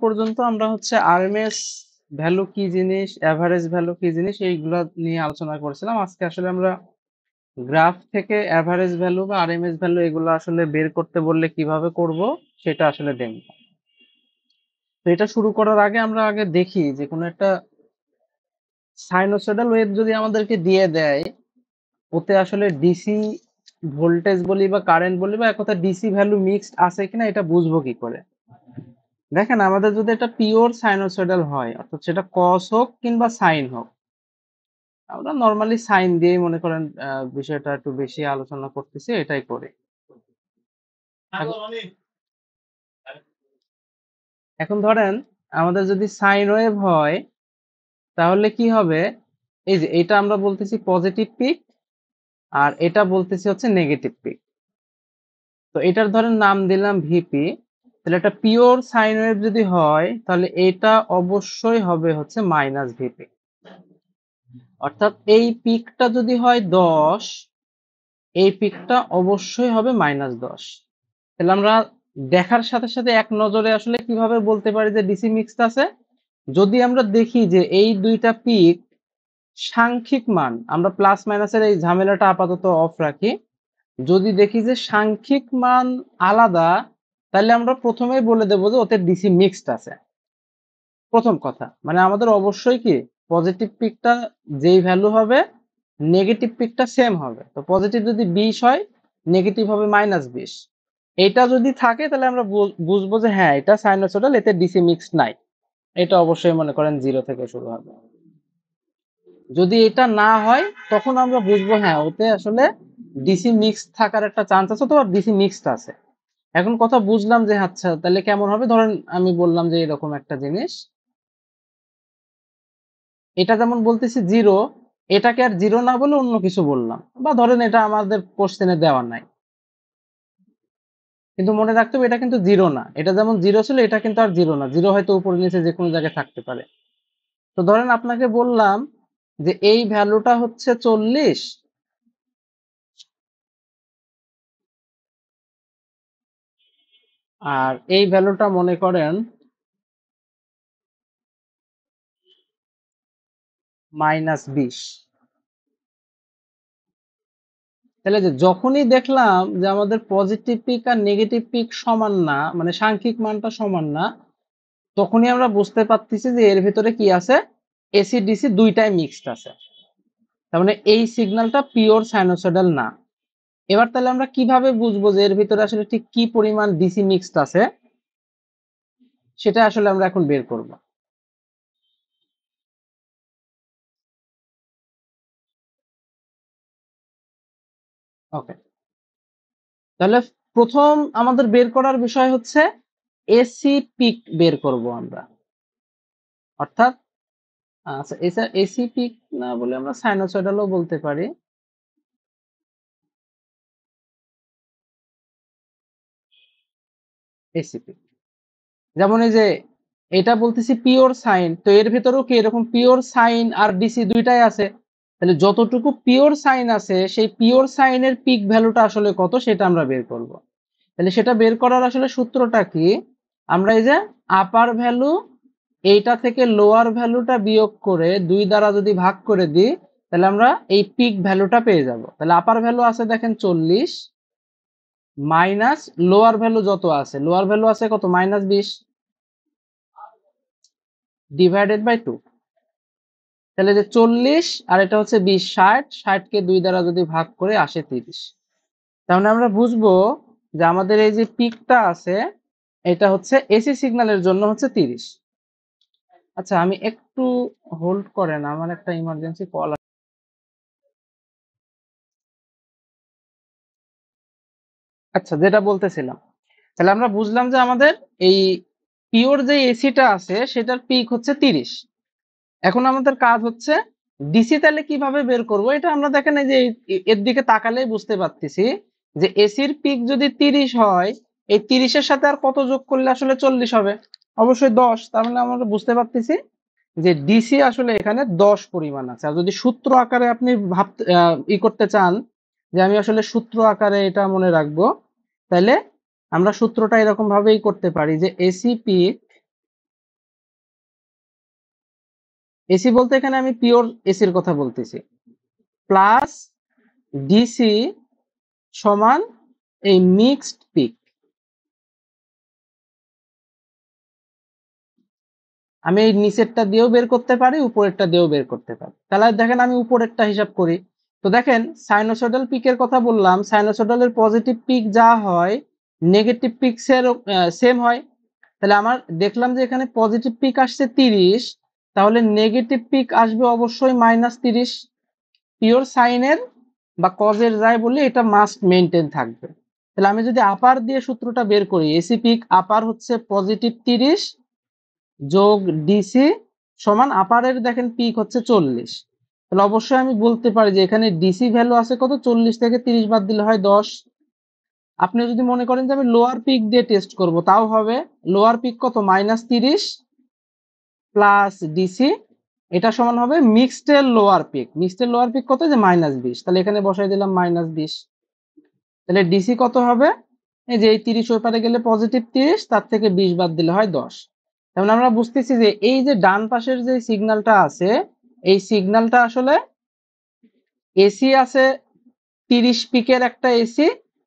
পর্যন্ত আমরা হচ্ছে আরএমএস ভ্যালু কি জিনিস অ্যাভারেজ ভ্যালু কি জিনিস এইগুলো নিয়ে আলোচনা করেছিলাম আজকে আসলে আমরা গ্রাফ থেকে অ্যাভারেজ ভ্যালু বা আরএমএস ভ্যালু এগুলো আসলে বের করতে বললে কিভাবে করব সেটা আসলে দেখব তো এটা শুরু করার আগে আমরা আগে দেখি যে কোনো একটা সাইনোসয়েডাল ওয়েভ যদি আমাদেরকে দিয়ে দেয় ওতে আসলে ডিসি ভোল্টেজ বলি বা কারেন্ট বলি বা এক কথা ডিসি ভ্যালু মিক্সড আছে কিনা এটা বুঝবো কি করে দেখেন আমাদের যদি এটা পিওর সাইনোসয়েডাল হয় অর্থাৎ সেটা কস হোক কিংবা সাইন হোক আমরা নর্মালি সাইন দিয়েই মনে করেন বিষয়টা একটু বেশি আলোচনা করতেছি এটাই করে এখন ধরেন আমাদের যদি সাইন ওয়েভ হয় তাহলে কি হবে এই যে এটা আমরা বলতেছি পজিটিভ পিক আর এটা বলতেছি হচ্ছে নেগেটিভ পিক তো এটার ধরেন নাম দিলাম ভিপি তাহলে একটা পিওর সাইন ওয়েভ যদি হয় তাহলে এটা অবশ্যই হবে হচ্ছে মাইনাস ভিপি অর্থাৎ এই পিকটা যদি হয় দশ এই পিকটা অবশ্যই হবে মাইনাস দশ তাহলে আমরা দেখার সাথে সাথে এক নজরে আসলে কিভাবে বলতে পারি যে ডিসি মিক্সড আছে যদি আমরা দেখি যে এই দুইটা পিক সাংখ্যিক মান আমরা প্লাস মাইনাসের এই ঝামেলাটা আপাতত অফ রাখি যদি দেখি যে সাংখ্যিক মান আলাদা তাহলে আমরা প্রথমেই বলে দেবো যে ওতে ডিসি মিক্সড আছে প্রথম কথা মানে আমাদের অবশ্যই কি পজিটিভ পিকটা যেই ভ্যালু হবে নেগেটিভ পিকটা সেম হবে তো পজিটিভ যদি বিশ হয় নেগেটিভ হবে মাইনাস বিশ এটা যদি থাকে তাহলে আমরা বুঝবো যে হ্যাঁ এটা সাইনোসোডাল এতে ডিসি মিক্স নাই এটা অবশ্যই মনে করেন জিরো থেকে শুরু হবে যদি এটা না হয় তখন আমরা বুঝবো হ্যাঁ ওতে আসলে ডিসি মিক্স থাকার একটা চান্স আছে অথবা ডিসি মিক্সড আছে এখন কথা বুঝলাম যে আচ্ছা তাহলে কেমন হবে ধরেন আমি বললাম যে এরকম একটা জিনিস এটা যেমন বলতেছি জিরো এটাকে আর জিরো না বলে অন্য কিছু বললাম বা ধরেন এটা আমাদের কোশ্চেনে দেওয়া নাই কিন্তু মনে রাখতে হবে এটা কিন্তু জিরো না এটা যেমন জিরো ছিল এটা কিন্তু আর জিরো না জিরো হয়তো উপরে নিচে যে কোনো জায়গায় থাকতে পারে তো ধরেন আপনাকে বললাম যে এই ভ্যালুটা হচ্ছে চল্লিশ আর এই ভ্যালুটা মনে করেন মাইনাস বিশ তাহলে যে যখনই দেখলাম যে আমাদের পজিটিভ পিক আর নেগেটিভ পিক সমান না মানে সাংখ্যিক মানটা সমান না তখনই আমরা বুঝতে পারতেছি যে এর ভিতরে কি আছে এসি ডিসি দুইটাই মিক্সড আছে তার মানে এই সিগন্যালটা পিওর সাইনোসয়েডাল না এবার তাহলে আমরা কিভাবে বুঝবো যে এর ভিতরে আসলে ঠিক কি পরিমাণ ডিসি মিক্সড আছে সেটা আসলে আমরা এখন বের করব ওকে তাহলে প্রথম আমাদের বের করার বিষয় হচ্ছে এসি পিক বের করব আমরা অর্থাৎ আচ্ছা এসি পিক না বলে আমরা সাইনোসয়েডালও বলতে পারি এসিপি যেমন এই যে এটা বলতেছি পিওর সাইন তো এর ভেতরেও কি এরকম পিওর সাইন আর ডিসি দুইটাই আছে তাহলে যতটুকু পিওর সাইন আছে সেই পিওর সাইনের পিক ভ্যালুটা আসলে কত সেটা আমরা বের করব তাহলে সেটা বের করার আসলে সূত্রটা কি আমরা এই যে আপার ভ্যালু এইটা থেকে লোয়ার ভ্যালুটা বিয়োগ করে দুই দ্বারা যদি ভাগ করে দিই তাহলে আমরা এই পিক ভ্যালুটা পেয়ে যাব তাহলে আপার ভ্যালু আছে দেখেন চল্লিশ মাইনাস লোয়ার ভ্যালু যত আছে লোয়ার ভ্যালু আছে কত মাইনাস বিশ ডিভাইডেড বাই টু তাহলে যে চল্লিশ আর এটা হচ্ছে বিশ ষাট ষাটকে দুই দ্বারা যদি ভাগ করে আসে তিরিশ তাহলে আমরা বুঝবো যে আমাদের এই যে পিকটা আছে এটা হচ্ছে এসি সিগন্যালের জন্য হচ্ছে তিরিশ আচ্ছা আমি একটু হোল্ড করেন আমার একটা ইমার্জেন্সি কল আচ্ছা যেটা বলতেছিলাম তাহলে আমরা বুঝলাম যে আমাদের এই পিওর যে এসিটা আছে সেটার পিক হচ্ছে তিরিশ এখন আমাদের কাজ হচ্ছে ডিসি তাহলে কিভাবে বের করব এটা আমরা দেখেন যে এর দিকে তাকালেই বুঝতে পারতেছি যে এসির পিক যদি তিরিশ হয় এই তিরিশের সাথে আর কত যোগ করলে আসলে চল্লিশ হবে অবশ্যই দশ তার মানে আমরা বুঝতে পারতেছি যে ডিসি আসলে এখানে দশ পরিমাণ আছে আর যদি সূত্র আকারে আপনি ভাবতে ই করতে চান যে আমি আসলে সূত্র আকারে এটা মনে রাখবো তাহলে আমরা সূত্রটা এরকম ভাবেই করতে পারি যে এসিপি এসি বলতে এখানে আমি পিওর এসির কথা বলতেছি প্লাস ডিসি সমান এই মিক্সড পিক আমি এই নিচেরটা দিয়েও বের করতে পারি উপরেরটা দিয়েও বের করতে পারি তাহলে দেখেন আমি উপরেরটা হিসাব করি তো দেখেন সাইনোসোডাল পিকের কথা বললাম সাইনোসোডালের পজিটিভ পিক যা হয় নেগেটিভ পিক সেম হয় তাহলে আমার দেখলাম যে এখানে পজিটিভ পিক আসছে তিরিশ তাহলে নেগেটিভ পিক আসবে অবশ্যই মাইনাস তিরিশ পিওর সাইনের বা কজের যায় বলে এটা মাস্ট মেনটেন থাকবে তাহলে আমি যদি আপার দিয়ে সূত্রটা বের করি এসি পিক আপার হচ্ছে পজিটিভ তিরিশ যোগ ডিসি সমান আপারের দেখেন পিক হচ্ছে চল্লিশ তাহলে অবশ্যই আমি বলতে পারি যে এখানে ডিসি ভ্যালু আছে কত চল্লিশ থেকে তিরিশ বাদ দিলে হয় দশ আপনি যদি মনে করেন যে আমি লোয়ার পিক দিয়ে টেস্ট করব তাও হবে লোয়ার পিক কত মাইনাস তিরিশ প্লাস ডিসি এটা সমান হবে মিক্সডের লোয়ার পিক মিক্সডের লোয়ার পিক কত যে মাইনাস বিশ তাহলে এখানে বসাই দিলাম মাইনাস বিশ তাহলে ডিসি কত হবে এই যে এই তিরিশ ওই পারে গেলে পজিটিভ তিরিশ তার থেকে বিশ বাদ দিলে হয় দশ তেমন মানে আমরা বুঝতেছি যে এই যে ডান পাশের যে সিগন্যালটা আছে এই সিগন্যালটা আসলে এসি আছে তিরিশ পিকের একটা এসি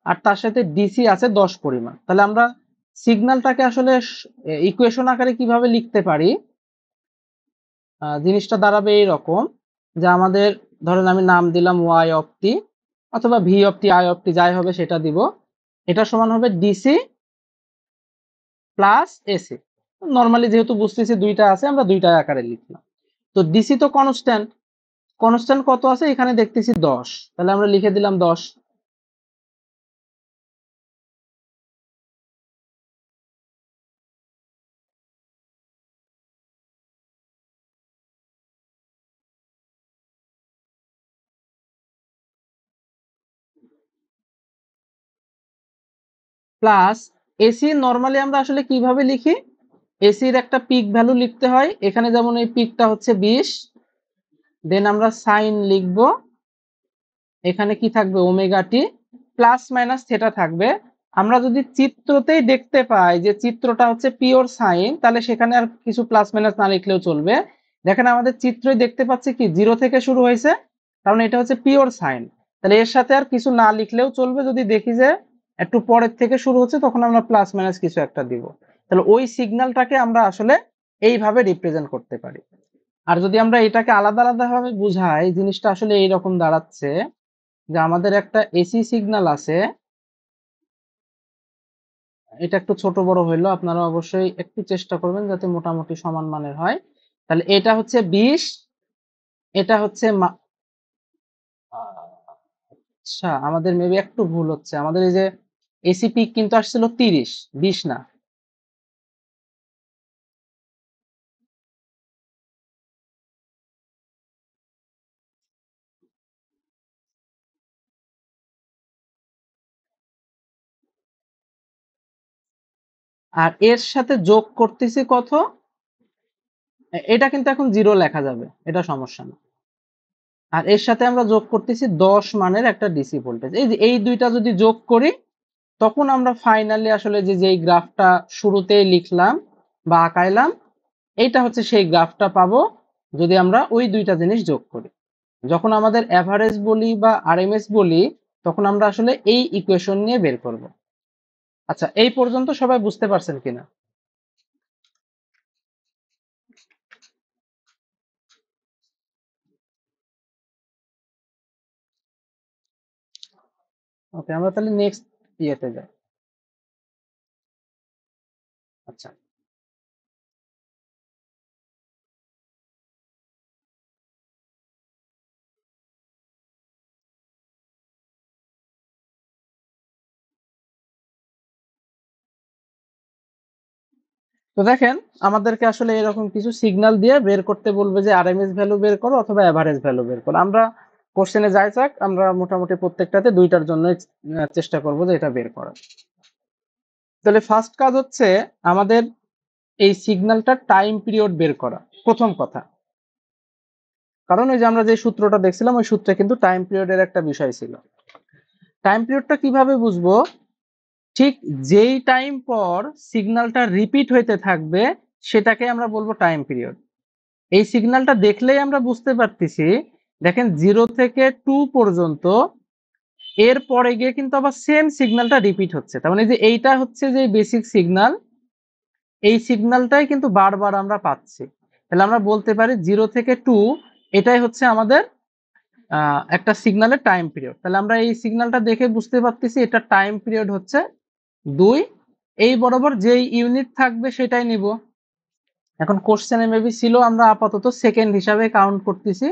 আর তার সাথে ডিসি আছে দশ পরিমাণ তাহলে আমরা সিগন্যালটাকে আসলে ইকুয়েশন আকারে কিভাবে লিখতে পারি জিনিসটা দাঁড়াবে এই রকম যে আমাদের ধরেন আমি নাম দিলাম ওয়াই অপটি অথবা ভি অপটি আই অপটি যাই হবে সেটা দিব এটা সমান হবে ডিসি প্লাস এসি নর্মালি যেহেতু বুঝতেছি দুইটা আছে আমরা দুইটা আকারে লিখলাম তো ডিসি তো কনস্ট্যান্ট কনস্ট্যান্ট কত আছে এখানে দেখতেছি দশ তাহলে আমরা লিখে দিলাম দশ প্লাস এসি নর্মালি আমরা আসলে কিভাবে লিখি এসির একটা পিক ভ্যালু লিখতে হয় এখানে যেমন এই পিকটা হচ্ছে বিশ দেন আমরা সাইন লিখব এখানে কি থাকবে ওমেগাটি প্লাস মাইনাস থেটা থাকবে আমরা যদি চিত্রতেই দেখতে পাই যে চিত্রটা হচ্ছে পিওর সাইন তাহলে সেখানে আর কিছু প্লাস মাইনাস না লিখলেও চলবে দেখেন আমাদের চিত্রই দেখতে পাচ্ছি কি জিরো থেকে শুরু হয়েছে কারণ এটা হচ্ছে পিওর সাইন তাহলে এর সাথে আর কিছু না লিখলেও চলবে যদি দেখি যে একটু পরের থেকে শুরু হচ্ছে তখন আমরা প্লাস মাইনাস কিছু একটা দিব তাহলে ওই সিগন্যালটাকে আমরা আসলে এইভাবে রিপ্রেজেন্ট করতে পারি আর যদি আমরা এটাকে আলাদা আলাদা ভাবে বুঝাই জিনিসটা আসলে এইরকম দাঁড়াচ্ছে যে আমাদের একটা এসি সিগন্যাল আছে এটা একটু ছোট বড় হইলো আপনারা অবশ্যই একটু চেষ্টা করবেন যাতে মোটামুটি সমান মানের হয় তাহলে এটা হচ্ছে বিশ এটা হচ্ছে আচ্ছা আমাদের মেবি একটু ভুল হচ্ছে আমাদের এই যে এসি পিক কিন্তু আসছিল তিরিশ বিশ না আর এর সাথে যোগ করতেছি কত এটা কিন্তু এখন জিরো লেখা যাবে এটা সমস্যা না আর এর সাথে আমরা যোগ করতেছি দশ মানের একটা ডিসি ভোল্টেজ এই যে এই দুইটা যদি যোগ করি তখন আমরা ফাইনালি আসলে যে যেই গ্রাফটা শুরুতেই লিখলাম বা আঁকাইলাম এইটা হচ্ছে সেই গ্রাফটা পাবো যদি আমরা ওই দুইটা জিনিস যোগ করি যখন আমাদের অ্যাভারেজ বলি বা আর বলি তখন আমরা আসলে এই ইকুয়েশন নিয়ে বের করবো আচ্ছা এই পর্যন্ত সবাই বুঝতে পারছেন কিনা ওকে আমরা তাহলে নেক্সট ইয়েতে যাই আচ্ছা তো দেখেন আমাদেরকে আসলে এরকম কিছু সিগনাল দিয়ে বের করতে বলবে যে আরএমএস ভ্যালু বের করো অথবা অ্যাভারেজ ভ্যালু বের করো আমরা কোশ্চেনে যাই থাক আমরা মোটামুটি প্রত্যেকটাতে দুইটার জন্য চেষ্টা করব যে এটা বের করার তাহলে ফার্স্ট কাজ হচ্ছে আমাদের এই সিগন্যালটা টাইম পিরিয়ড বের করা প্রথম কথা কারণ ওই যে আমরা যে সূত্রটা দেখছিলাম ওই সূত্রে কিন্তু টাইম পিরিয়ডের একটা বিষয় ছিল টাইম পিরিয়ডটা কিভাবে বুঝবো ঠিক যেই টাইম পর সিগনালটা রিপিট হইতে থাকবে সেটাকে আমরা বলবো টাইম পিরিয়ড এই সিগনালটা দেখলেই আমরা বুঝতে পারতেছি দেখেন জিরো থেকে টু পর্যন্ত এর পরে গিয়ে কিন্তু আবার সেম সিগনালটা রিপিট হচ্ছে তার মানে যে এইটা হচ্ছে যে বেসিক সিগনাল এই সিগনালটাই কিন্তু বারবার আমরা পাচ্ছি তাহলে আমরা বলতে পারি জিরো থেকে টু এটাই হচ্ছে আমাদের একটা সিগন্যালের টাইম পিরিয়ড তাহলে আমরা এই সিগনালটা দেখে বুঝতে পারতেছি এটা টাইম পিরিয়ড হচ্ছে দুই এই বরাবর যেই ইউনিট থাকবে সেটাই নিব এখন কোশ্চেনে মেবি ছিল আমরা আপাতত সেকেন্ড হিসাবে কাউন্ট করতেছি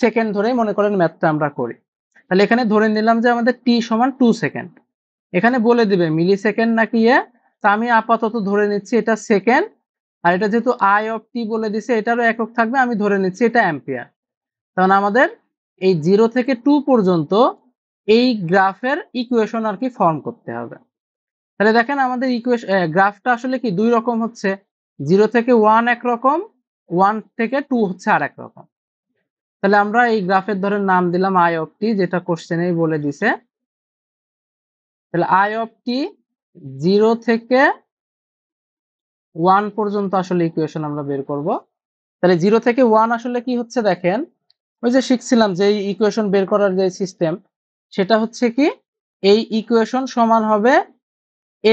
সেকেন্ড ধরেই মনে করেন ম্যাথটা আমরা করি তাহলে এখানে ধরে নিলাম যে আমাদের টি সমান টু সেকেন্ড এখানে বলে দিবে মিলি সেকেন্ড নাকি ইয়ে তা আমি আপাতত ধরে নিচ্ছি এটা সেকেন্ড আর এটা যেহেতু আই অফ টি বলে দিছে এটারও একক থাকবে আমি ধরে নিচ্ছি এটা অ্যাম্পিয়ার তখন আমাদের এই জিরো থেকে টু পর্যন্ত এই গ্রাফের ইকুয়েশন আর কি ফর্ম করতে হবে তাহলে দেখেন আমাদের ইকুয়েশন গ্রাফটা আসলে কি দুই রকম হচ্ছে জিরো থেকে ওয়ান একরকম ওয়ান থেকে টু হচ্ছে আর একরকম তাহলে আমরা এই গ্রাফের ধরে নাম দিলাম আই অফ টি যেটা কোশ্চেনেই বলে দিছে তাহলে আই অফ টি জিরো থেকে ওয়ান পর্যন্ত আসলে ইকুয়েশন আমরা বের করব তাহলে জিরো থেকে ওয়ান আসলে কি হচ্ছে দেখেন ওই যে শিখছিলাম যে ইকুয়েশন বের করার যে সিস্টেম সেটা হচ্ছে কি এই ইকুয়েশন সমান হবে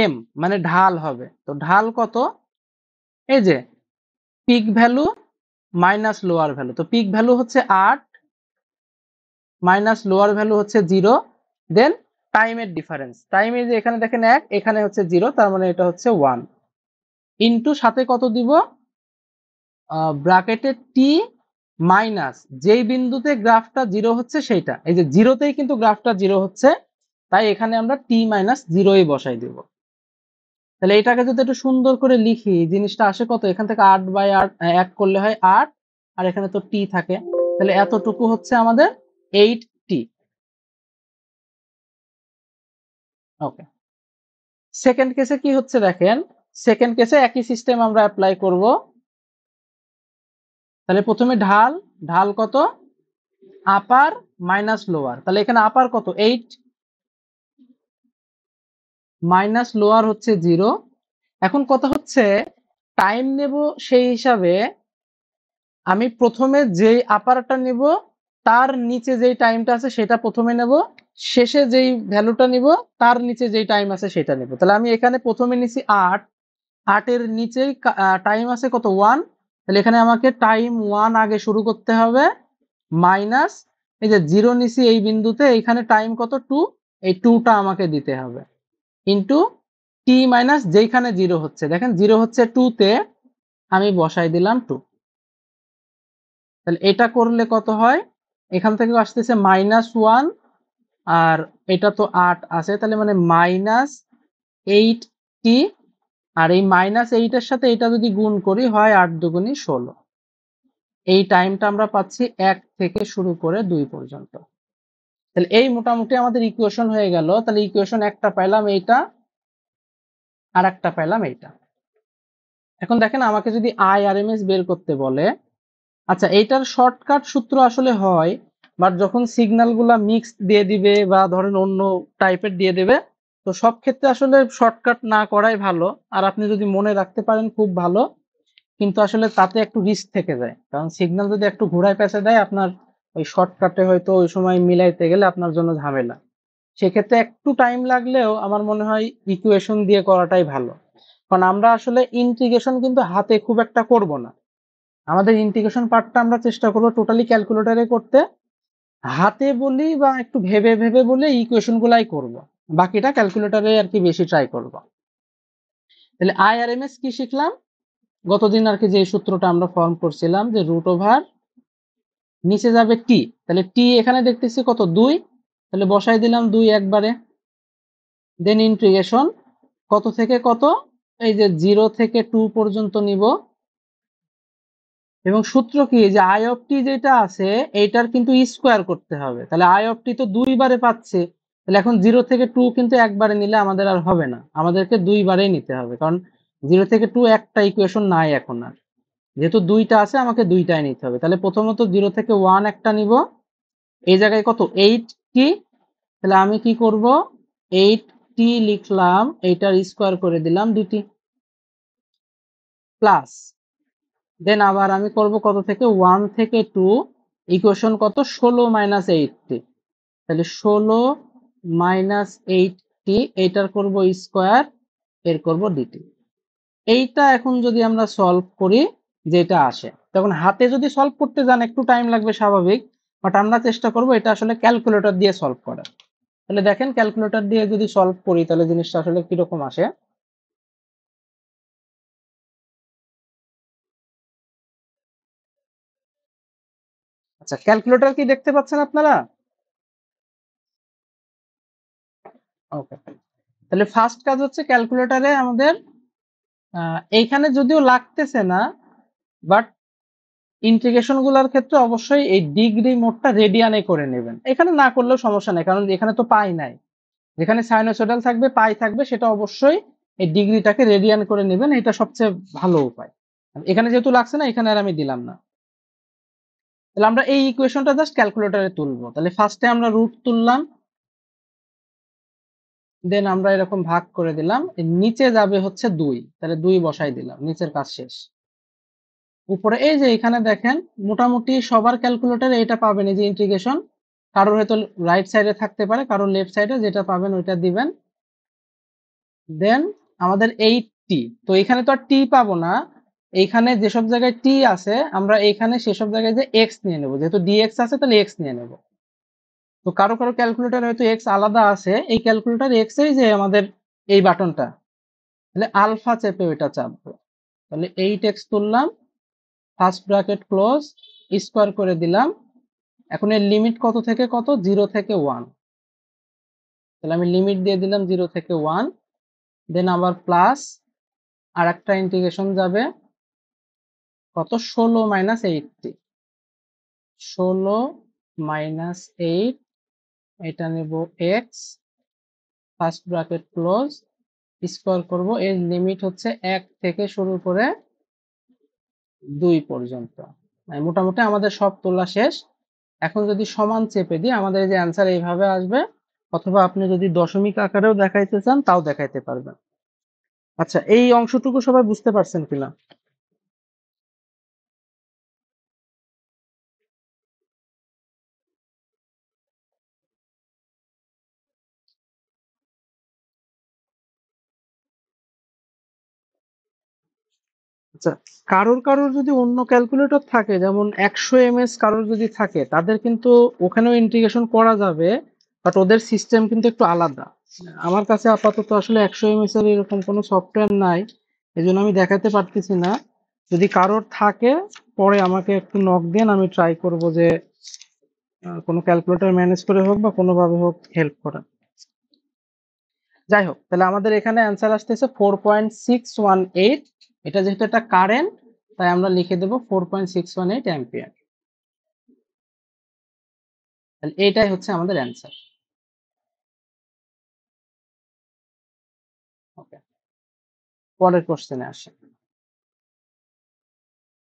এম মানে ঢাল হবে তো ঢাল কত এই যে peak value minus lower value তো পিক ভ্যালু হচ্ছে আট মাইনাস লোয়ার ভ্যালু হচ্ছে জিরো দেন টাইমের ডিফারেন্স টাইমে যে এখানে দেখেন এক এখানে হচ্ছে জিরো তার মানে এটা হচ্ছে ওয়ান ইন্টু সাথে কত দিব ব্রাকেটে টি মাইনাস যেই বিন্দুতে গ্রাফটা জিরো হচ্ছে সেইটা এই যে জিরোতেই কিন্তু গ্রাফটা জিরো হচ্ছে তাই এখানে আমরা টি মাইনাস জিরোই বসাই দেবো তাহলে এটাকে যদি একটু সুন্দর করে লিখি জিনিসটা আসে কত এখান থেকে আট বাই আট এক করলে হয় আট আর এখানে তো টি থাকে তাহলে এতটুকু হচ্ছে আমাদের এইট টি ওকে সেকেন্ড কেসে কি হচ্ছে দেখেন সেকেন্ড কেসে একই সিস্টেম আমরা অ্যাপ্লাই করব তাহলে প্রথমে ঢাল ঢাল কত আপার মাইনাস লোয়ার তাহলে এখানে আপার কত এইট মাইনাস লোয়ার হচ্ছে জিরো এখন কথা হচ্ছে টাইম নেব সেই হিসাবে আমি প্রথমে যেই আপারটা নেব তার নিচে যেই টাইমটা আছে সেটা প্রথমে নেব শেষে যেই ভ্যালুটা নিব তার নিচে যেই টাইম আছে সেটা নেব তাহলে আমি এখানে প্রথমে নিছি আট আটের নিচেই টাইম আছে কত ওয়ান তাহলে এখানে আমাকে টাইম ওয়ান আগে শুরু করতে হবে মাইনাস এই যে জিরো নিছি এই বিন্দুতে এখানে টাইম কত টু এই টুটা আমাকে দিতে হবে ইন্টু টি মাইনাস যেইখানে জিরো হচ্ছে দেখেন জিরো হচ্ছে টু তে আমি বসাই দিলাম টু তাহলে এটা করলে কত হয় এখান থেকে আসতেছে মাইনাস ওয়ান আর এটা তো আট আছে তাহলে মানে মাইনাস এইট টি আর এই মাইনাস এইটের সাথে এটা যদি গুণ করি হয় আট দুগুণি ষোলো এই টাইমটা আমরা পাচ্ছি এক থেকে শুরু করে দুই পর্যন্ত তাহলে এই মোটামুটি আমাদের ইকুয়েশন হয়ে গেল তাহলে ইকুয়েশন একটা পাইলাম এইটা আর একটা পাইলাম এইটা এখন দেখেন আমাকে যদি আই আর এম এস বের করতে বলে আচ্ছা এইটার শর্টকাট সূত্র আসলে হয় বাট যখন সিগন্যালগুলা মিক্সড দিয়ে দিবে বা ধরেন অন্য টাইপের দিয়ে দেবে তো সব ক্ষেত্রে আসলে শর্টকাট না করাই ভালো আর আপনি যদি মনে রাখতে পারেন খুব ভালো কিন্তু আসলে তাতে একটু রিস্ক থেকে যায় কারণ সিগন্যাল যদি একটু ঘোড়ায় পেঁচে দেয় আপনার ওই শর্টকাটে হয়তো ওই সময় মিলাইতে গেলে আপনার জন্য ঝামেলা সেক্ষেত্রে একটু টাইম লাগলেও আমার মনে হয় ইকুয়েশন দিয়ে করাটাই ভালো কারণ আমরা আসলে ইন্টিগ্রেশন কিন্তু হাতে খুব একটা করব না আমাদের ইন্টিগ্রেশন পার্টটা আমরা চেষ্টা করবো টোটালি ক্যালকুলেটারে করতে হাতে বলি বা একটু ভেবে ভেবে বলে ইকুয়েশনগুলাই করব। বাকিটা ক্যালকুলেটারে আর কি বেশি ট্রাই করব। তাহলে আইআরএমএস কি শিখলাম গতদিন আর কি যে সূত্রটা আমরা ফর্ম করছিলাম যে রুট ওভার নিচে যাবে টি তাহলে টি এখানে দেখতেছি কত দুই তাহলে বসাই দিলাম দুই একবারে দেন ইন্টিগ্রেশন কত থেকে কত এই যে জিরো থেকে টু পর্যন্ত নিব এবং সূত্র কি যে আই অফ টি যেটা আছে এইটার কিন্তু স্কোয়ার করতে হবে তাহলে আই অফ টি তো দুইবারে পাচ্ছে তাহলে এখন জিরো থেকে টু কিন্তু একবারে নিলে আমাদের আর হবে না আমাদেরকে দুইবারেই নিতে হবে কারণ জিরো থেকে টু একটা ইকুয়েশন নাই এখন আর যেহেতু দুইটা আছে আমাকে দুইটাই নিতে হবে তাহলে প্রথমত জিরো থেকে ওয়ান একটা নিব এই জায়গায় কত এইট টি তাহলে আমি কি করব এইট টি লিখলাম এইটার স্কোয়ার করে দিলাম দুটি প্লাস দেন আবার আমি করব কত থেকে ওয়ান থেকে টু ইকুয়েশন কত ষোলো মাইনাস এইটটি তাহলে ষোলো মাইনাস এইটটি এইটার করব স্কোয়ার এর করব ডিটি এইটা এখন যদি আমরা সলভ করি যেটা আসে তখন হাতে যদি সলভ করতে যান একটু টাইম লাগবে স্বাভাবিক বাট আমরা চেষ্টা করব এটা আসলে ক্যালকুলেটর দিয়ে সলভ করার তাহলে দেখেন ক্যালকুলেটর দিয়ে যদি সলভ করি তাহলে জিনিসটা আসলে কিরকম আসে আচ্ছা ক্যালকুলেটর কি দেখতে পাচ্ছেন আপনারা ওকে তাহলে ফার্স্ট কাজ হচ্ছে ক্যালকুলেটরে আমাদের এইখানে যদিও লাগতেছে না বাট ইন্টিগ্রেশন গুলার ক্ষেত্রে অবশ্যই এই ডিগ্রি মোডটা রেডিয়ানে করে নেবেন এখানে না করলেও সমস্যা নেই কারণ এখানে তো পাই নাই যেখানে সাইনোসোডাল থাকবে পাই থাকবে সেটা অবশ্যই এই ডিগ্রিটাকে রেডিয়ান করে নেবেন এটা সবচেয়ে ভালো উপায় এখানে যেহেতু লাগছে না এখানে আর আমি দিলাম না তাহলে আমরা এই ইকুয়েশনটা জাস্ট ক্যালকুলেটরে তুলবো তাহলে ফার্স্টে আমরা রুট তুললাম দেন আমরা এরকম ভাগ করে দিলাম নিচে যাবে হচ্ছে দুই তাহলে দুই বসাই দিলাম নিচের কাজ শেষ উপরে এই যে এখানে দেখেন মোটামুটি সবার ক্যালকুলেটারে এটা পাবেন এই যে ইন্টিগ্রেশন কারোর হয়তো রাইট সাইডে থাকতে পারে কারোর লেফট সাইডে যেটা পাবেন ওইটা দিবেন দেন আমাদের এই টি তো এখানে তো আর টি পাবো না এইখানে যেসব জায়গায় টি আছে আমরা এইখানে সেসব জায়গায় যে এক্স নিয়ে নেবো যেহেতু ডিএক্স আছে তাহলে এক্স নিয়ে নেব তো কারো কারো ক্যালকুলেটার হয়তো এক্স আলাদা আছে এই ক্যালকুলেটার এক্স এই যে আমাদের এই বাটনটা তাহলে আলফা চেপে ওইটা চাপবো তাহলে এইট এক্স তুললাম ফার্স্ট ব্র্যাকেট ক্লোজ স্কোয়ার করে দিলাম এখন এর লিমিট কত থেকে কত জিরো থেকে ওয়ান তাহলে আমি লিমিট দিয়ে দিলাম জিরো থেকে ওয়ান দেন আবার প্লাস আর একটা ইন্টিগ্রেশন যাবে কত ষোলো মাইনাস এইটটি ষোলো মাইনাস এইট এটা নেব x first bracket close square করব এর লিমিট হচ্ছে এক থেকে শুরু করে দুই পর্যন্ত মানে মোটামুটি আমাদের সব তোলা শেষ এখন যদি সমান চেপে দিই আমাদের যে অ্যান্সার এইভাবে আসবে অথবা আপনি যদি দশমিক আকারেও দেখাইতে চান তাও দেখাইতে পারবেন আচ্ছা এই অংশটুকু সবাই বুঝতে পারছেন কিনা আচ্ছা কারোর কারোর যদি অন্য ক্যালকুলেটর থাকে যেমন একশো এম এস কারোর যদি থাকে তাদের কিন্তু ওখানেও ইন্টিগ্রেশন করা যাবে বাট ওদের সিস্টেম কিন্তু একটু আলাদা আমার কাছে আপাতত আসলে একশো এম এস এর এরকম কোনো সফটওয়্যার নাই এই জন্য আমি দেখাতে পারতেছি না যদি কারোর থাকে পরে আমাকে একটু নক দেন আমি ট্রাই করব যে কোনো ক্যালকুলেটর ম্যানেজ করে হোক বা কোনোভাবে হোক হেল্প করা যাই হোক তাহলে আমাদের এখানে অ্যান্সার আসতেছে four point six one eight এটা যেহেতু একটা কারেন্ট তাই আমরা লিখে দেবো four point six one eight ampere তাহলে এইটাই হচ্ছে আমাদের অ্যান্সার ওকে পরের কোশ্চেনে আসে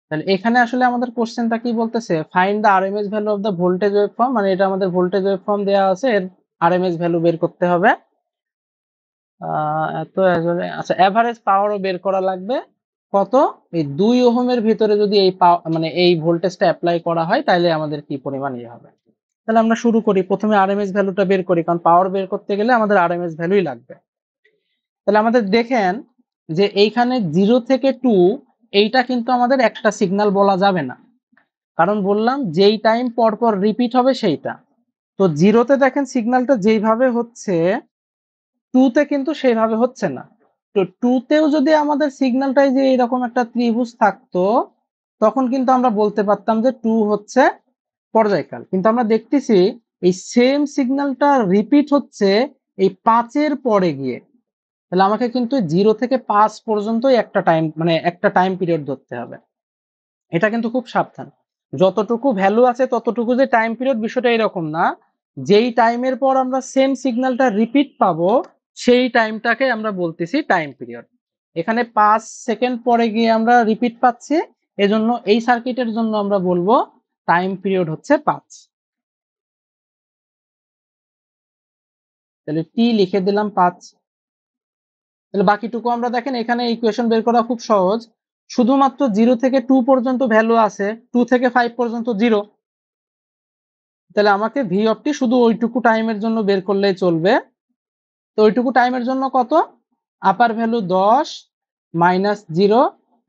তাহলে এখানে আসলে আমাদের কোশ্চেনটা কি বলতেছে find the MS value of the voltage form মানে এটা আমাদের ভোল্টেজ ফর্ম দেওয়া আছে এর আর এমএস ভ্যালু বের করতে হবে তো আচ্ছা অ্যাভারেজ পাওয়ারও বের করা লাগবে কত এই দুই ওহমের ভিতরে যদি এই মানে এই ভোল্টেজটা অ্যাপ্লাই করা হয় তাহলে আমাদের কি পরিমাণ ইয়ে হবে তাহলে আমরা শুরু করি প্রথমে আরএমএস ভ্যালুটা বের করি কারণ পাওয়ার বের করতে গেলে আমাদের আরএমএস ভ্যালুই লাগবে তাহলে আমাদের দেখেন যে এইখানে জিরো থেকে টু এইটা কিন্তু আমাদের একটা সিগনাল বলা যাবে না কারণ বললাম যেই টাইম পর পর রিপিট হবে সেইটা তো জিরোতে দেখেন সিগনালটা যেইভাবে হচ্ছে টুতে কিন্তু সেইভাবে হচ্ছে না তো টু তেও যদি আমাদের সিগন্যালটাই যে এরকম একটা ত্রিভুজ থাকতো তখন কিন্তু আমরা বলতে পারতাম যে টু হচ্ছে পর্যায়কাল কিন্তু আমরা দেখতেছি এই সেম সিগন্যালটা রিপিট হচ্ছে এই পাঁচের পরে গিয়ে তাহলে আমাকে কিন্তু জিরো থেকে পাঁচ পর্যন্ত একটা টাইম মানে একটা টাইম পিরিয়ড ধরতে হবে এটা কিন্তু খুব সাবধান যতটুকু ভ্যালু আছে ততটুকু যে টাইম পিরিয়ড বিষয়টা এরকম না যেই টাইমের পর আমরা সেম সিগন্যালটা রিপিট পাবো সেই টাইমটাকে আমরা বলতেছি টাইম পিরিয়ড এখানে পাঁচ সেকেন্ড পরে গিয়ে আমরা রিপিট পাচ্ছি এজন্য এই সার্কিটের জন্য আমরা বলবো টাইম পিরিয়ড হচ্ছে পাঁচ তাহলে টি লিখে দিলাম পাঁচ তাহলে বাকিটুকু আমরা দেখেন এখানে ইকুয়েশন বের করা খুব সহজ শুধুমাত্র জিরো থেকে টু পর্যন্ত ভ্যালু আছে টু থেকে ফাইভ পর্যন্ত জিরো তাহলে আমাকে ভি অফটি শুধু ওইটুকু টাইমের জন্য বের করলেই চলবে তো ওইটুকু টাইমের জন্য কত আপার ভ্যালু দশ মাইনাস জিরো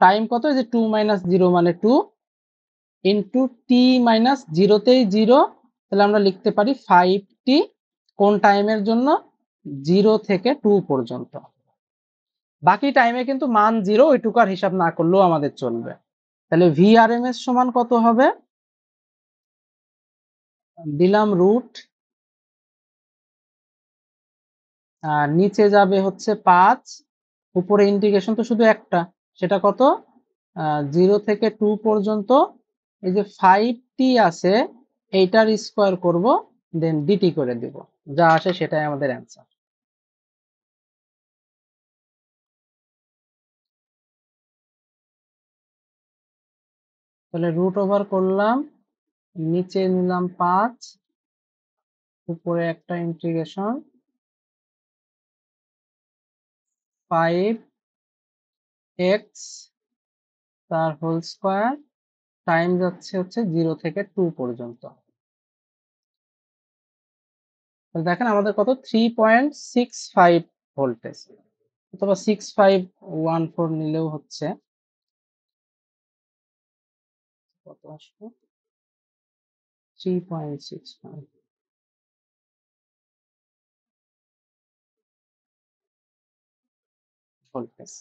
টাইম কত যে টু মাইনাস জিরো মানে টু ইন্টু টি মাইনাস জিরোতেই জিরো তাহলে আমরা লিখতে পারি ফাইভ টি কোন টাইমের জন্য জিরো থেকে টু পর্যন্ত বাকি টাইমে কিন্তু মান জিরো ওইটুকু আর হিসাব না করলেও আমাদের চলবে তাহলে ভিআরএমএস সমান কত হবে দিলাম রুট আর নিচে যাবে হচ্ছে পাঁচ উপরে ইন্টিগ্রেশন তো শুধু একটা সেটা কত জিরো থেকে টু পর্যন্ত এই যে ফাইভ টি আছে এইটার স্কোয়ার করব দেন ডিটি করে দিব যা আসে সেটাই আমাদের অ্যান্সার তাহলে রুট ওভার করলাম নিচে নিলাম পাঁচ উপরে একটা ইন্টিগ্রেশন ফাইভ এক্স তার হোল স্কোয়ার টাইম যাচ্ছে হচ্ছে জিরো থেকে টু পর্যন্ত দেখেন আমাদের কত three point six five voltage অথবা সিক্স ফাইভ ওয়ান ফোর নিলেও হচ্ছে কত আসবে three point six five voltage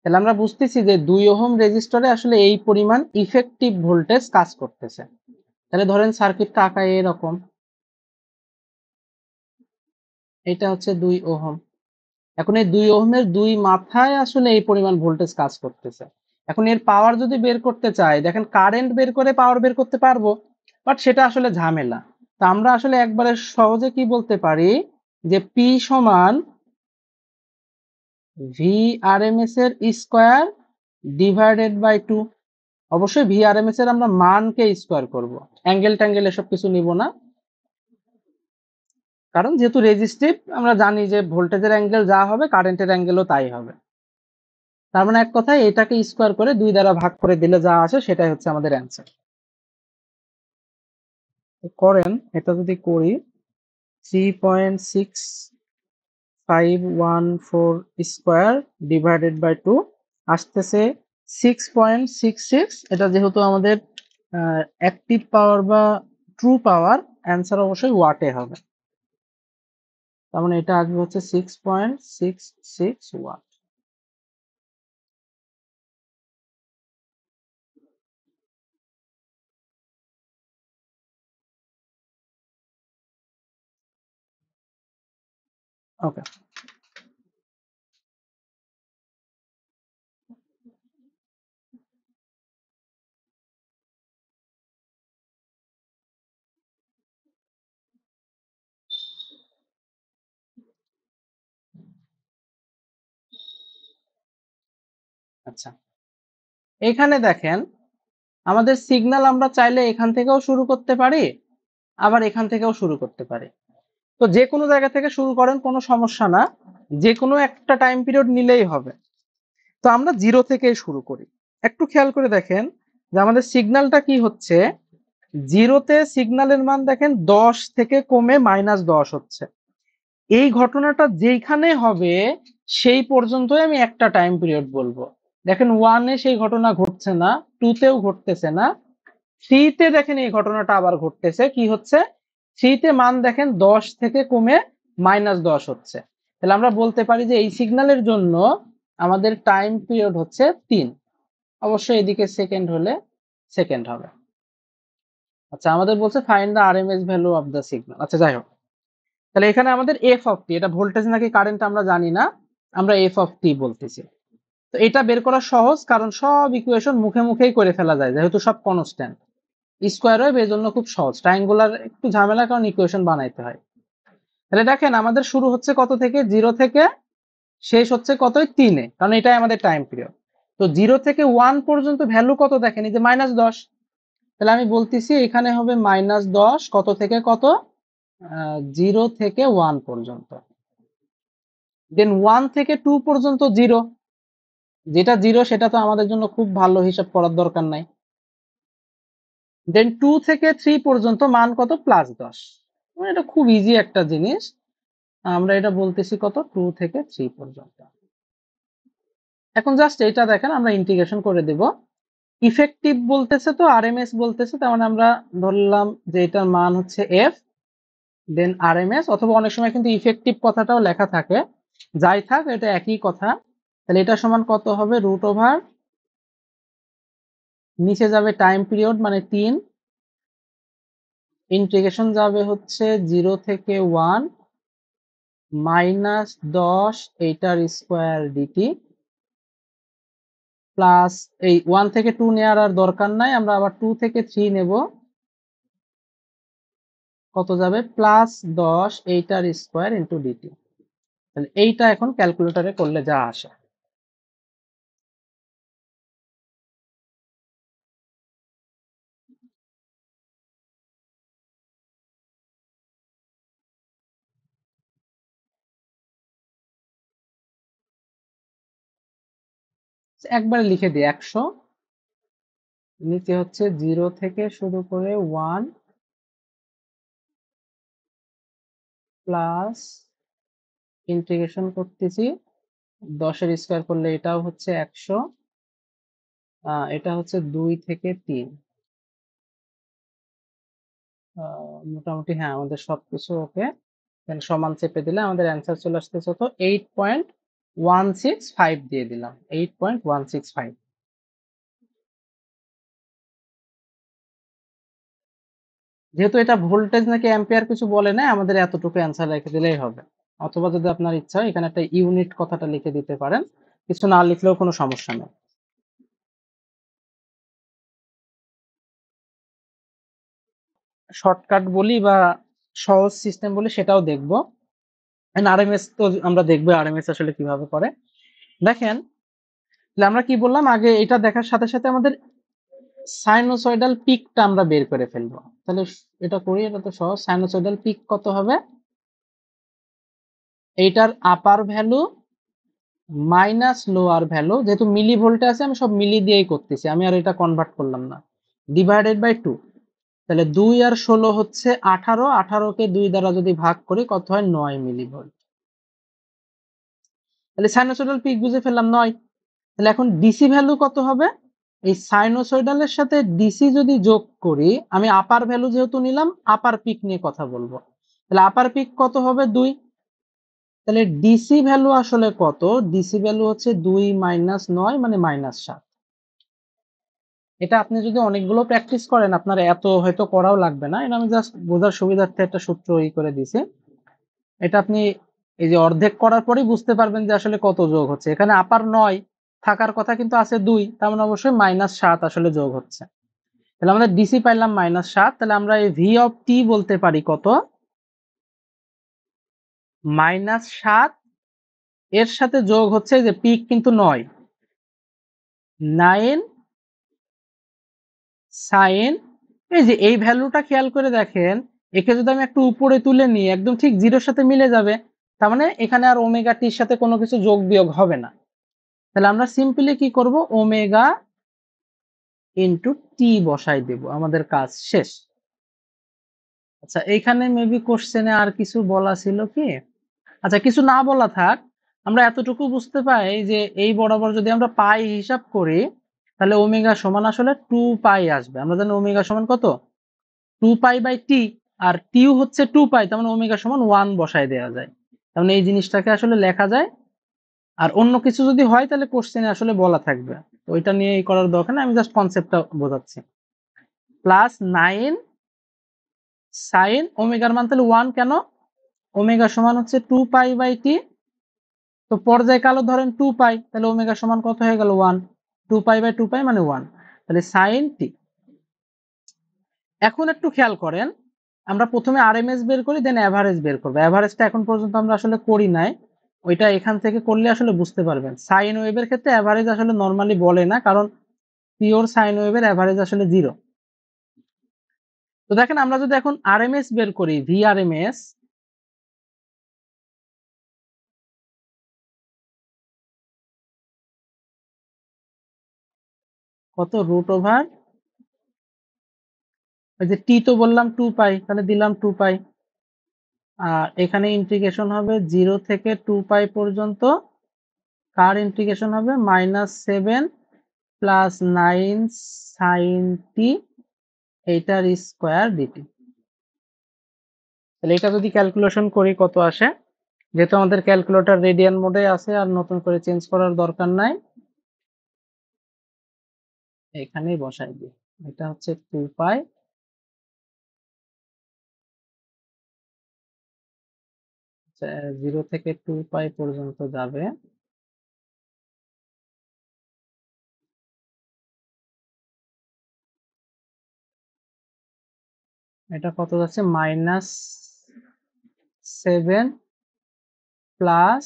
তাহলে আমরা বুঝতেছি যে দুই ওহম রেজিস্টরে আসলে এই পরিমাণ ইফেক্টিভ ভোল্টেজ কাজ করতেছে তাহলে ধরেন সার্কিটটা আঁকা এরকম এটা হচ্ছে দুই ওহম এখন এই দুই ওহমের দুই মাথায় আসলে এই পরিমাণ ভোল্টেজ কাজ করতেছে এখন এর পাওয়ার যদি বের করতে চাই দেখেন কারেন্ট বের করে পাওয়ার বের করতে পারবো বাট সেটা আসলে ঝামেলা তা আমরা আসলে একবারে সহজে কি বলতে পারি যে পি সমান ভি আর এম এস এর স্কোয়ার ডিভাইডেড বাই টু অবশ্যই ভি আর এম এস এর আমরা মানকে স্কোয়ার করব অ্যাঙ্গেল ট্যাঙ্গেল এসব কিছু নিব না কারণ যেহেতু রেজিস্টিভ আমরা জানি যে ভোল্টেজের অ্যাঙ্গেল যা হবে কারেন্টের অ্যাঙ্গেলও তাই হবে তার মানে এক কথায় এটাকে স্কোয়ার করে দুই দ্বারা ভাগ করে দিলে যা আসে সেটাই হচ্ছে আমাদের অ্যান্সার করেন এটা যদি করি three point six five one four square divided by two আসতেছে সিক্স পয়েন্ট সিক্স সিক্স এটা যেহেতু আমাদের অ্যাক্টিভ পাওয়ার বা ট্রু পাওয়ার অ্যান্সার অবশ্যই ওয়াটে হবে তার মানে এটা আসবে হচ্ছে six point six six watt okay আচ্ছা এখানে দেখেন আমাদের সিগনাল আমরা চাইলে এখান থেকেও শুরু করতে পারি আবার এখান থেকেও শুরু করতে পারি তো যে কোনো জায়গা থেকে শুরু করেন কোনো সমস্যা না যে কোনো একটা টাইম পিরিয়ড নিলেই হবে তো আমরা জিরো থেকে শুরু করি একটু খেয়াল করে দেখেন যে আমাদের সিগন্যালটা কি হচ্ছে জিরোতে সিগন্যালের মান দেখেন দশ থেকে কমে মাইনাস দশ হচ্ছে এই ঘটনাটা যেইখানে হবে সেই পর্যন্তই আমি একটা টাইম পিরিয়ড বলবো দেখেন ওয়ানে সেই ঘটনা ঘটছে না টুতেও ঘটতেছে না থ্রিতে দেখেন এই ঘটনাটা আবার ঘটতেছে কি হচ্ছে থ্রিতে মান দেখেন দশ থেকে কমে মাইনাস দশ হচ্ছে তাহলে আমরা বলতে পারি যে এই সিগন্যালের জন্য আমাদের টাইম পিরিয়ড হচ্ছে তিন অবশ্যই এদিকে সেকেন্ড হলে সেকেন্ড হবে আচ্ছা আমাদের বলছে find the R MS value of the signal আচ্ছা যাই হোক তাহলে এখানে আমাদের এফ অফ টি এটা ভোল্টেজ নাকি কারেন্ট আমরা জানি না আমরা এফ অফ টি বলতেছি তো এটা বের করা সহজ কারণ সব ইকুয়েশন মুখে মুখেই করে ফেলা যায় যেহেতু সব কনস্ট্যান্ট স্কোয়ার ওয়েভ এর জন্য খুব সহজ ট্রায়াঙ্গুলার একটু ঝামেলা কারণ ইকুয়েশন বানাইতে হয় তাহলে দেখেন আমাদের শুরু হচ্ছে কত থেকে জিরো থেকে শেষ হচ্ছে কতই তিনে কারণ এটাই আমাদের টাইম পিরিয়ড তো জিরো থেকে ওয়ান পর্যন্ত ভ্যালু কত দেখেন এই যে মাইনাস দশ তাহলে আমি বলতেছি এখানে হবে মাইনাস দশ কত থেকে কত জিরো থেকে ওয়ান পর্যন্ত দেন ওয়ান থেকে টু পর্যন্ত জিরো যেটা জিরো সেটা তো আমাদের জন্য খুব ভালো হিসাব করার দরকার নাই দেন টু থেকে থ্রি পর্যন্ত মান কত প্লাস দশ মানে এটা খুব ইজি একটা জিনিস আমরা এটা বলতেছি কত টু থেকে থ্রি পর্যন্ত এখন জাস্ট এটা দেখেন আমরা ইন্টিগ্রেশন করে দেব ইফেক্টিভ বলতেছে তো আর এম এস বলতেছে তেমন মানে আমরা ধরলাম যে এটার মান হচ্ছে F then R M S অথবা অনেক সময় কিন্তু ইফেক্টিভ কথাটাও লেখা থাকে যাই থাক এটা একই কথা তাহলে এটা সমান কত হবে রুট ওভার নিচে যাবে টাইম পিরিয়ড মানে তিন ইন্টিগ্রেশন যাবে হচ্ছে জিরো থেকে ওয়ান মাইনাস দশ এইটার স্কোয়ার ডিটি প্লাস এই ওয়ান থেকে টু নেওয়ার আর দরকার নাই আমরা আবার টু থেকে থ্রি নেব কত যাবে প্লাস দশ এইটার স্কোয়ার ইন্টু ডিটি তাহলে এইটা এখন ক্যালকুলেটরে করলে যা আসা একবারে লিখে দিই একশো নিচে হচ্ছে জিরো থেকে শুরু করে ওয়ান প্লাস ইন্টিগ্রেশন করতেছি দশের স্কোয়ার করলে এটাও হচ্ছে একশো এটা হচ্ছে দুই থেকে তিন মোটামুটি হ্যাঁ আমাদের সবকিছু ওকে সমান চেপে দিলে আমাদের অ্যান্সার চলে আসতেছে তো eight point one six five দিয়ে দিলাম eight point one six five যেহেতু এটা ভোল্টেজ নাকি অ্যাম্পিয়ার কিছু বলে না আমাদের এতটুকু অ্যান্সার রেখে দিলেই হবে অথবা যদি আপনার ইচ্ছা হয় এখানে একটা ইউনিট কথাটা লিখে দিতে পারেন কিছু না লিখলেও কোনো সমস্যা নেই শর্টকাট বলি বা সহজ সিস্টেম বলি সেটাও দেখবো আরএমএস তো আমরা দেখবো আরএমএস আসলে কিভাবে করে দেখেন আমরা কি বললাম আগে এটা দেখার সাথে সাথে আমাদের সাইনোসয়েডাল পিকটা আমরা বের করে ফেলবো তাহলে এটা করি এটা তো সহজ সাইনোসয়েডাল পিক কত হবে এইটার upper value minus lower value যেহেতু মিলি ভোল্টে আছে আমি সব মিলি দিয়েই করতেছি আমি আর এটা কনভার্ট করলাম না ডিভাইডেড বাই টু তাহলে দুই আর ষোলো হচ্ছে আঠারো আঠারো কে দুই দ্বারা যদি ভাগ করি কত হয় নয় মিলিভোল্ট তাহলে সাইনোসোডাল পিক বুঝে ফেললাম নয় তাহলে এখন ডিসি ভ্যালু কত হবে এই সাইনোসোইডালের সাথে ডিসি যদি যোগ করি আমি আপার ভ্যালু যেহেতু নিলাম আপার পিক নিয়ে কথা বলবো তাহলে আপার পিক কত হবে দুই তাহলে ডিসি ভ্যালু আসলে কত ডিসি ভ্যালু হচ্ছে দুই মাইনাস নয় মানে মাইনাস সাত এটা আপনি যদি অনেকগুলো প্র্যাকটিস করেন আপনার এত হয়তো করাও লাগবে না এটা আমি জাস্ট বোঝার সুবিধার্থে একটা সূত্র ই করে দিছি এটা আপনি এই যে অর্ধেক করার পরেই বুঝতে পারবেন যে আসলে কত যোগ হচ্ছে এখানে আপার নয় থাকার কথা কিন্তু আছে দুই তার মানে অবশ্যই মাইনাস সাত আসলে যোগ হচ্ছে তাহলে আমাদের ডিসি পাইলাম মাইনাস সাত তাহলে আমরা এই ভি অফ টি বলতে পারি কত মাইনাস সাত এর সাথে যোগ হচ্ছে যে পিক কিন্তু নয় নাইন সাইন এই যে এই ভ্যালুটা খেয়াল করে দেখেন একে যদি আমি একটু উপরে তুলে নিই একদম ঠিক জিরোর সাথে মিলে যাবে তার মানে এখানে আর ওমেগা টির সাথে কোনো কিছু যোগ বিয়োগ হবে না তাহলে আমরা সিম্পলি কি করব ওমেগা ইন্টু টি বসাই দেব আমাদের কাজ শেষ আচ্ছা এইখানে মেবি কোশ্চেনে আর কিছু বলা ছিল কি আচ্ছা কিছু না বলা থাক আমরা এতটুকু বুঝতে পাই যে এই বরাবর যদি আমরা পাই হিসাব করি তাহলে ওমেগা সমান আসলে টু পাই আসবে আমরা জানি ওমেগা সমান কত টু পাই বাই টি আর টিউ হচ্ছে টু পাই তেমন ওমেগা সমান ওয়ান বসায় দেওয়া যায় মানে এই জিনিসটাকে আসলে লেখা যায় আর অন্য কিছু যদি হয় তাহলে কোশ্চেনে আসলে বলা থাকবে ওইটা নিয়ে করার দরকার আমি জাস্ট কনসেপ্টটা বোঝাচ্ছি প্লাস নাইন সাইন ওমেগার মান তাহলে ওয়ান কেন ওমেগা সমান হচ্ছে টু পাই বাই টি তো পর্যায়কালও ধরেন টু পাই তাহলে ওমেগা সমান কত হয়ে গেল one two pi by two pi মানে ওয়ান তাহলে সাইন টি এখন একটু খেয়াল করেন আমরা প্রথমে আর এম এস বের করি দেন অ্যাভারেজ বের করবো অ্যাভারেজটা এখন পর্যন্ত আমরা আসলে করি নাই ওইটা এখান থেকে করলে আসলে বুঝতে পারবেন সাইন ওয়েভের ক্ষেত্রে অ্যাভারেজ আসলে নর্মালি বলে না কারণ পিওর সাইন ওয়েভের অ্যাভারেজ আসলে জিরো তো দেখেন আমরা যদি এখন আর এম এস বের করি ভি আর এম এস কত রুট ওভার ওই যে টি তো বললাম টু পাই তাহলে দিলাম টু পাই আর এখানে ইন্টিগ্রেশন হবে জিরো থেকে টু পাই পর্যন্ত কার ইন্টিগ্রেশন হবে minus seven plus nine sine t এইটার স্কোয়ার ডিটি তাহলে এটা যদি ক্যালকুলেশন করি কত আসে যেহেতু আমাদের ক্যালকুলেটর রেডিয়ান মোডে আছে আর নতুন করে চেঞ্জ করার দরকার নাই এখানেই বসাই দিই এটা হচ্ছে টু পাই জিরো থেকে টু পাই পর্যন্ত যাবে এটা কত যাচ্ছে মাইনাস সেভেন প্লাস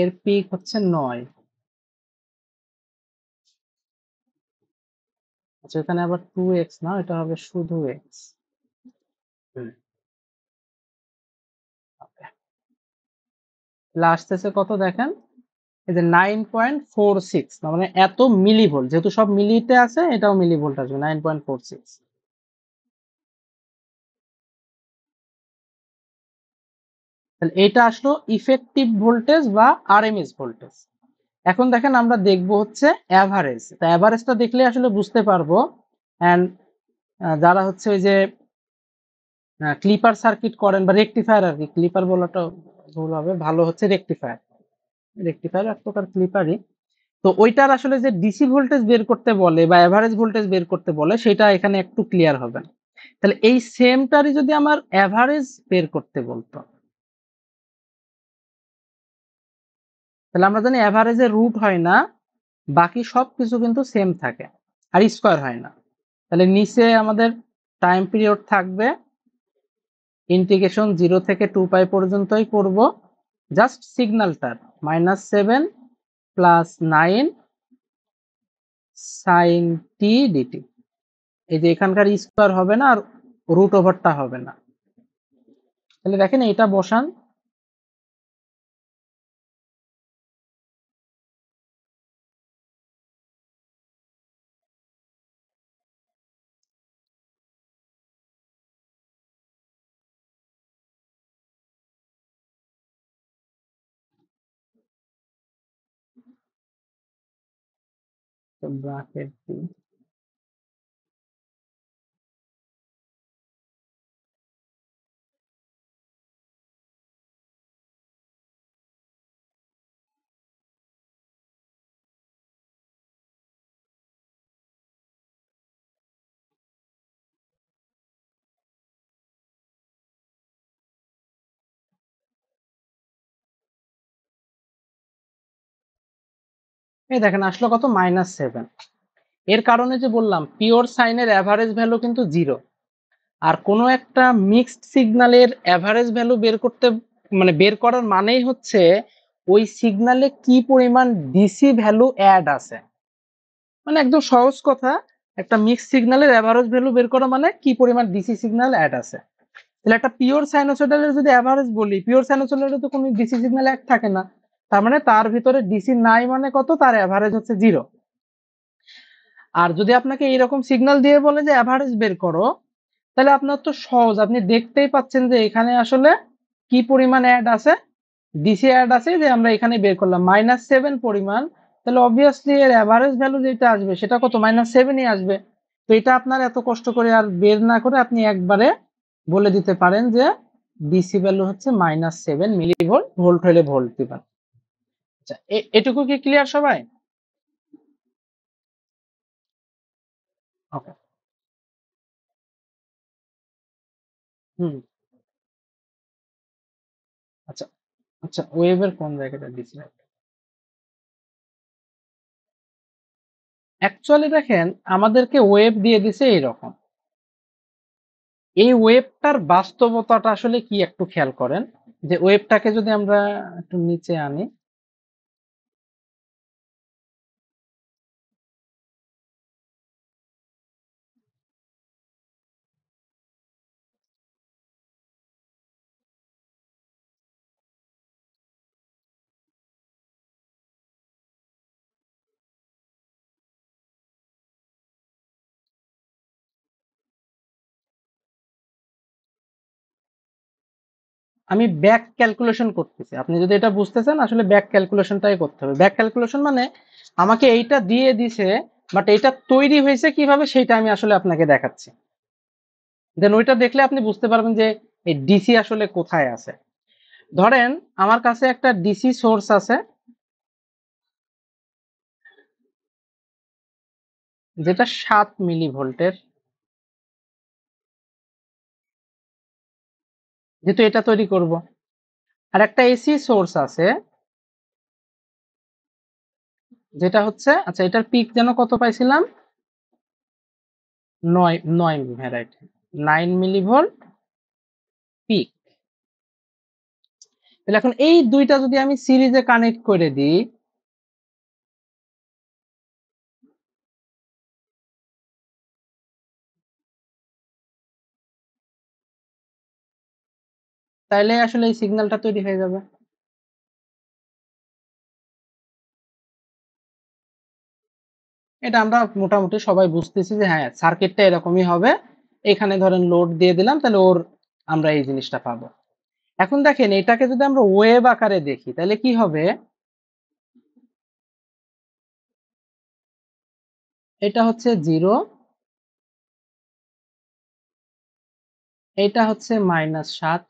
এর পিক হচ্ছে নয় আচ্ছা এখানে আবার টু এক্স না এটা হবে শুধু এক্স এসে কত দেখেন এই যে নাইন পয়েন্ট ফোর সিক্স মানে এত মিলিভোল্ট যেহেতু সব মিলিতে আছে এটাও মিলিভোল্ট আসবে নাইন পয়েন্ট ফোর সিক্স তাহলে এটা আসলো ইফেক্টিভ ভোল্টেজ বা আরএমএস ভোল্টেজ এখন দেখেন আমরা দেখব হচ্ছে অ্যাভারেজ তো অ্যাভারেজটা দেখলে আসলে বুঝতে পারবো অ্যান্ড যারা হচ্ছে ওই যে ক্লিপার সার্কিট করেন বা রেকটিফায়ার আর কি ক্লিপার বলাটা ভুল হবে ভালো হচ্ছে রেকটিফায়ার রেকটিফায়ার এক প্রকার ক্লিপারই তো ওইটার আসলে যে ডিসি ভোল্টেজ বের করতে বলে বা অ্যাভারেজ ভোল্টেজ বের করতে বলে সেটা এখানে একটু ক্লিয়ার হবে তাহলে এই সেমটারই যদি আমার অ্যাভারেজ বের করতে বলতো তাহলে আমরা জানি অ্যাভারেজের রুট হয় না বাকি সব কিছু কিন্তু সেম থাকে আর স্কোয়ার হয় না তাহলে নিচে আমাদের টাইম পিরিয়ড থাকবে ইন্টিগ্রেশন জিরো থেকে টু পাই পর্যন্তই করব জাস্ট সিগনালটার minus seven plus nine sine t dt এই যে এখানকার স্কোয়ার হবে না আর রুট ওভারটা হবে না তাহলে দেখেন এটা বসান the bracket thing এই দেখেন আসলো কত মাইনাস সেভেন এর কারণে যে বললাম পিওর সাইনের অ্যাভারেজ ভ্যালু কিন্তু জিরো আর কোনো একটা মিক্সড সিগনালের অ্যাভারেজ ভ্যালু বের করতে মানে বের করার মানেই হচ্ছে ওই সিগনালে কি পরিমাণ ডিসি ভ্যালু অ্যাড আছে মানে একদম সহজ কথা একটা মিক্সড সিগনালের অ্যাভারেজ ভ্যালু বের করা মানে কি পরিমাণ ডিসি সিগনাল অ্যাড আছে তাহলে একটা পিওর সাইনোসোডালের যদি অ্যাভারেজ বলি পিওর সাইনোসয়েডালে তো কোনো ডিসি সিগনাল অ্যাড থাকে না তার মানে তার ভিতরে ডিসি নাই মানে কত তার অ্যাভারেজ হচ্ছে জিরো আর যদি আপনাকে এইরকম সিগন্যাল দিয়ে বলে যে অ্যাভারেজ বের করো তাহলে আপনার তো সহজ আপনি দেখতেই পাচ্ছেন যে এখানে আসলে কি পরিমাণ অ্যাড আছে ডিসি অ্যাড আছে যে আমরা এখানে বের করলাম মাইনাস সেভেন পরিমাণ তাহলে অবভিয়াসলি এর অ্যাভারেজ ভ্যালু যেটা আসবে সেটা কত মাইনাস সেভেনই আসবে তো এটা আপনার এত কষ্ট করে আর বের না করে আপনি একবারে বলে দিতে পারেন যে ডিসি ভ্যালু হচ্ছে minus seven milli volt volt হলে ভোল্ট দিবেন আচ্ছা এটুকু কি ক্লিয়ার সবাই ওকে হুম আচ্ছা, আচ্ছা দেখেন আমাদেরকে ওয়েব দিয়ে দিছে এইরকম এই ওয়েবটার বাস্তবতাটা আসলে কি একটু খেয়াল করেন যে ওয়েবটাকে যদি আমরা একটু নিচে আনি আমি ব্যাক ক্যালকুলেশন করতেছি আপনি যদি এটা বুঝতে চান আসলে ব্যাক ক্যালকুলেশনটাই করতে হবে ব্যাক ক্যালকুলেশন মানে আমাকে এইটা দিয়ে দিছে বাট এইটা তৈরি হয়েছে কিভাবে সেটা আমি আসলে আপনাকে দেখাচ্ছি দেন ওইটা দেখলে আপনি বুঝতে পারবেন যে এই ডিসি আসলে কোথায় আছে ধরেন আমার কাছে একটা ডিসি সোর্স আছে যেটা সাত মিলি ভোল্টের যেহেতু এটা তৈরি করব আর একটা এসি সোর্স আছে যেটা হচ্ছে আচ্ছা এটার পিক যেন কত পাইছিলাম নয় নয় ভ্যারাইটি নাইন মিলিভোল্ট পিক তাহলে এখন এই দুইটা যদি আমি সিরিজে কানেক্ট করে দিই তাহলে আসলে এই সিগন্যালটা তৈরি হয়ে যাবে এটা আমরা মোটামুটি সবাই বুঝতেছি যে হ্যাঁ সার্কিটটা এরকমই হবে এখানে ধরেন লোড দিয়ে দিলাম তাহলে ওর আমরা এই জিনিসটা পাবো এখন দেখেন এটাকে যদি আমরা ওয়েব আকারে দেখি তাহলে কি হবে এটা হচ্ছে জিরো এটা হচ্ছে মাইনাস সাত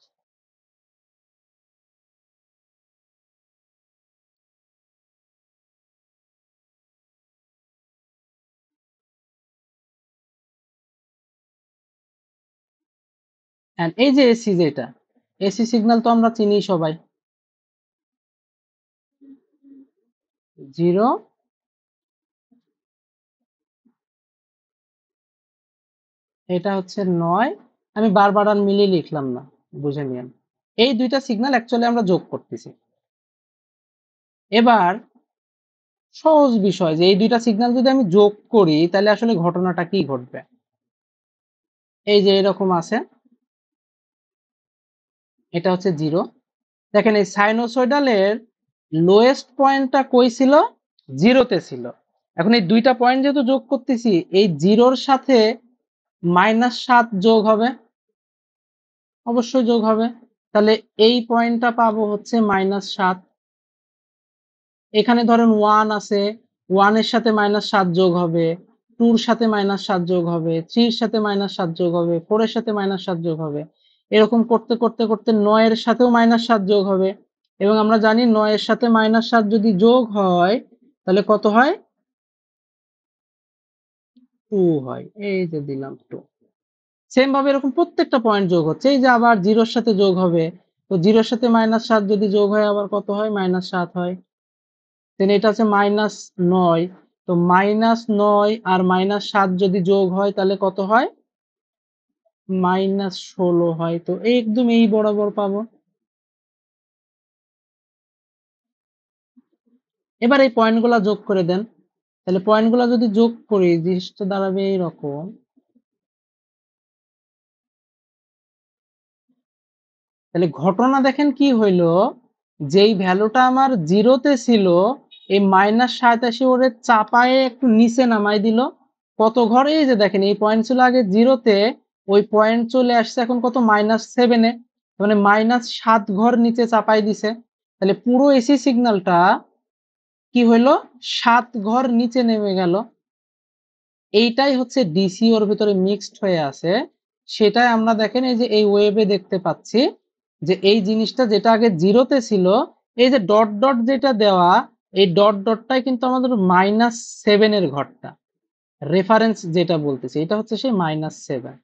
এন্ড এই যে এসি যেটা এসি সিগন্যাল তো আমরা চিনি সবাই জিরো এটা হচ্ছে নয় আমি বারবার আর মিলিয়ে লিখলাম না বুঝে নিলাম এই দুইটা সিগন্যাল অ্যাকচুয়ালি আমরা যোগ করতেছি এবার সহজ বিষয় যে এই দুইটা সিগন্যাল যদি আমি যোগ করি তাহলে আসলে ঘটনাটা কি ঘটবে এই যে এরকম আছে এটা হচ্ছে জিরো দেখেন এই সাইনোসয়েডালের লোয়েস্ট পয়েন্টটা কই ছিল জিরোতে ছিল এখন এই দুইটা পয়েন্ট যেহেতু যোগ করতেছি এই জিরোর সাথে মাইনাস সাত যোগ হবে অবশ্যই যোগ হবে তাহলে এই পয়েন্টটা পাবো হচ্ছে মাইনাস সাত এখানে ধরেন ওয়ান আছে ওয়ানের সাথে মাইনাস সাত যোগ হবে টুর সাথে মাইনাস সাত যোগ হবে থ্রির সাথে মাইনাস সাত যোগ হবে ফোরের সাথে মাইনাস সাত যোগ হবে এরকম করতে করতে করতে নয়ের সাথেও মাইনাস সাত যোগ হবে এবং আমরা জানি নয়ের সাথে মাইনাস সাত যদি যোগ হয় তাহলে কত হয় টু হয় এই যে দিলাম টু সেম ভাবে এরকম প্রত্যেকটা পয়েন্ট যোগ হচ্ছে এই যে আবার জিরোর সাথে যোগ হবে তো জিরোর সাথে মাইনাস সাত যদি যোগ হয় আবার কত হয় মাইনাস সাত হয় দেন এটা আছে মাইনাস নয় তো মাইনাস নয় আর মাইনাস সাত যদি যোগ হয় তাহলে কত হয় মাইনাস ষোলো হয় তো একদম এই বরাবর পাবো এবার এই পয়েন্ট গুলা যোগ করে দেন তাহলে পয়েন্ট গুলা যদি যোগ করি জিনিসটা দাঁড়াবে এইরকম তাহলে ঘটনা দেখেন কি হইল যেই ভ্যালুটা আমার জিরোতে ছিল এই মাইনাস সাতাশি ওরে চাপায়ে একটু নিচে নামাই দিল কত ঘর এই যে দেখেন এই পয়েন্ট ছিল আগে জিরোতে ওই পয়েন্ট চলে আসছে এখন কত মাইনাস সেভেনে মানে মাইনাস সাত ঘর নিচে চাপাই দিছে তাহলে পুরো এসি সিগন্যালটা কি হইলো সাত ঘর নিচে নেমে গেল এইটাই হচ্ছে ডিসি ওর ভিতরে মিক্সড হয়ে আছে সেটাই আমরা দেখেন এই যে এই ওয়েবে দেখতে পাচ্ছি যে এই জিনিসটা যেটা আগে জিরোতে ছিল এই যে ডট ডট যেটা দেওয়া এই ডট ডটটাই কিন্তু আমাদের মাইনাস সেভেনের ঘরটা রেফারেন্স যেটা বলতেছে এটা হচ্ছে সেই মাইনাস সেভেন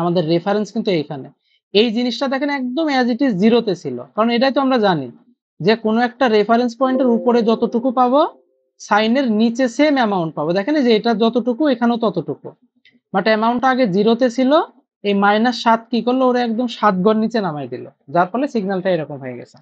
আমাদের রেফারেন্স কিন্তু এইখানে এই জিনিসটা দেখেন একদম অ্যাজ ইট ইজ জিরোতে ছিল কারণ এটাই তো আমরা জানি যে কোনো একটা রেফারেন্স পয়েন্টের উপরে যতটুকু পাবো সাইনের নিচে সেম অ্যামাউন্ট পাবো দেখেন যে এটা যতটুকু এখানেও ততটুকু বাট অ্যামাউন্টটা আগে জিরোতে ছিল এই মাইনাস সাত কি করলো ওরা একদম সাত গড় নিচে নামাই দিল যার ফলে সিগন্যালটা এরকম হয়ে গেছে